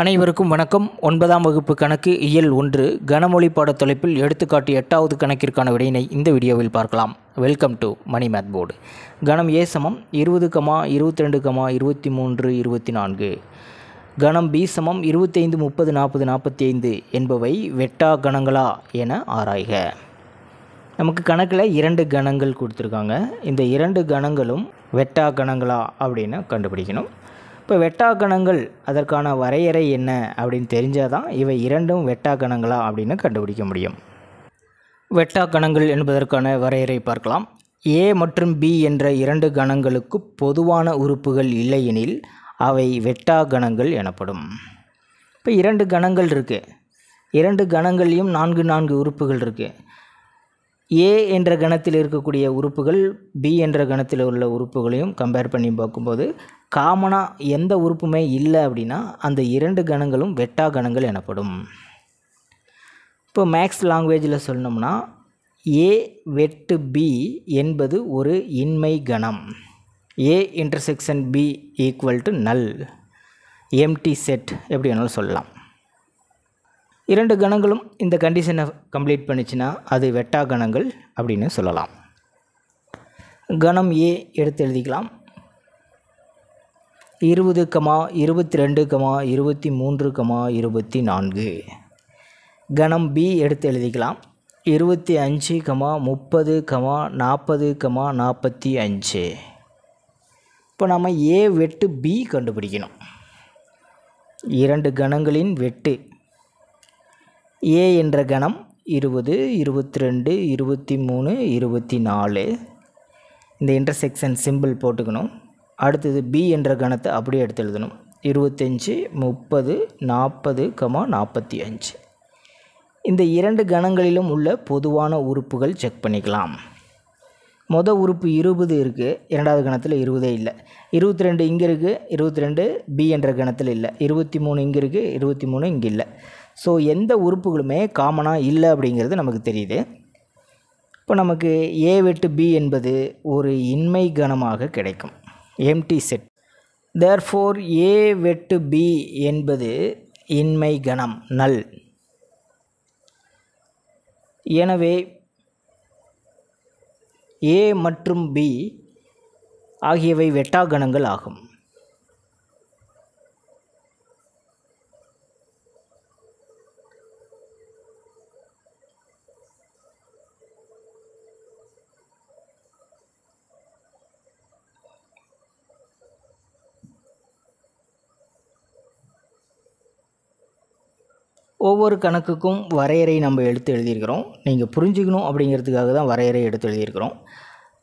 அனைவருக்கும் வணக்கம் ஒன்பதாம் வகுப்பு கணக்கு இயல் ஒன்று கனமொழி பாட தொலைப்பில் எடுத்துக்காட்டு எட்டாவது கணக்கிற்கான விடையினை இந்த வீடியோவில் பார்க்கலாம் welcome to Mani math board கணம் ஏ சமம் இருபது கமா இருபத்தி ரெண்டு கமா இருபத்தி மூன்று இருபத்தி நான்கு கணம் பி சமம் இருபத்தைந்து முப்பது நாற்பது நாற்பத்தி ஐந்து என்பவை வெட்டா கணங்களா என ஆராய்க நமக்கு கணக்கில் இரண்டு கணங்கள் கொடுத்துருக்காங்க இந்த இரண்டு கணங்களும் வெட்டா கணங்களா அப்படின்னு கண்டுபிடிக்கணும் இப்போ வெட்டாக்கணங்கள் அதற்கான வரையறை என்ன அப்படின்னு தெரிஞ்சால் தான் இவை இரண்டும் வெட்டாக்கணங்களா அப்படின்னு கண்டுபிடிக்க முடியும் வெட்டாக்கணங்கள் என்பதற்கான வரையறை பார்க்கலாம் ஏ மற்றும் பி என்ற இரண்டு கணங்களுக்கு பொதுவான உறுப்புகள் இல்லையெனில் அவை வெட்டா கணங்கள் எனப்படும் இப்போ இரண்டு கணங்கள் இருக்குது இரண்டு கணங்கள்லேயும் நான்கு நான்கு உறுப்புகள் இருக்குது ஏ என்ற கணத்தில் இருக்கக்கூடிய உறுப்புகள் பி என்ற கணத்தில் உள்ள உறுப்புகளையும் கம்பேர் பண்ணி பார்க்கும்போது காமனாக எந்த உறுப்புமே இல்லை அப்படின்னா அந்த இரண்டு கணங்களும் வெட்டா கணங்கள் எனப்படும் இப்போ மேக்ஸ் லாங்குவேஜில் சொல்லணும்னா ஏ வெட்டு பி என்பது ஒரு இன்மை கணம் A intersection B equal to null empty set எப்படி வேணாலும் சொல்லலாம் இரண்டு கணங்களும் இந்த கண்டிஷனை கம்ப்ளீட் பண்ணிச்சுன்னா அது வெட்டா கணங்கள் அப்படின்னு சொல்லலாம் கணம் ஏ எடுத்து எழுதிக்கலாம் இருபது கமா இருபத்தி ரெண்டு கமா இருபத்தி மூன்று கமா இருபத்தி நான்கு கணம் பி எடுத்து எழுதிக்கலாம் இருபத்தி அஞ்சு கமா முப்பது கமா நாற்பது கமா நாற்பத்தி அஞ்சு இப்போ நம்ம ஏ வெட்டு பி கண்டுபிடிக்கணும் இரண்டு கணங்களின் வெட்டு ஏ என்ற கணம் இருபது இருபத்தி ரெண்டு இருபத்தி மூணு இருபத்தி நாலு இந்த இன்டர்செக்ஷன் சிம்பிள் போட்டுக்கணும் அடுத்தது பி என்ற கணத்தை அப்படியே எடுத்து எழுதணும் இருபத்தஞ்சி முப்பது நாற்பது கமா நாற்பத்தி அஞ்சு இந்த இரண்டு கணங்களிலும் உள்ள பொதுவான உறுப்புகள் செக் பண்ணிக்கலாம் மொதல் உறுப்பு இருபது இருக்குது இரண்டாவது கணத்தில் இருபதே இல்லை இருபத்தி ரெண்டு இங்கே இருக்குது இருபத்தி ரெண்டு பி என்ற கணத்தில் இல்லை இருபத்தி மூணு இங்கே இருக்குது இருபத்தி மூணு இங்கே இல்லை ஸோ எந்த உறுப்புகளுமே காமனாக இல்லை அப்படிங்கிறது நமக்கு தெரியுது இப்போ நமக்கு ஏ வெட்டு பி என்பது ஒரு இன்மை கணமாக கிடைக்கும் எம்டி செட் தேர்ஃபோர் ஏ வெட்டு பி என்பது இன்மை கணம் நல் எனவே ஏ மற்றும் பி ஆகியவை வெட்டாகணங்கள் ஆகும் ஒவ்வொரு கணக்குக்கும் வரையறை நம்ம எடுத்து எழுதியிருக்கிறோம் நீங்கள் புரிஞ்சுக்கணும் அப்படிங்கிறதுக்காக தான் வரையறை எடுத்து எழுதியிருக்கிறோம்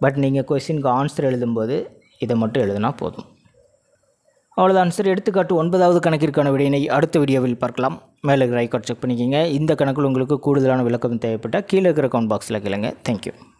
பட் நீங்கள் கொஸ்டினுக்கு ஆன்சர் எழுதும்போது இதை மட்டும் எழுதுனா போதும் அவ்வளோ ஆன்சர் எடுத்துக்காட்டு ஒன்பதாவது கணக்கிற்கான விடையினை அடுத்த வீடியோவில் பார்க்கலாம் மேலே ரைக்கார்ட் செக் பண்ணிக்கிங்க இந்த கணக்கில் உங்களுக்கு கூடுதலான விளக்கம் தேவைப்பட்டால் கீழே இருக்கிற கவுண்ட் பாக்ஸில் கேளுங்க தேங்க்யூ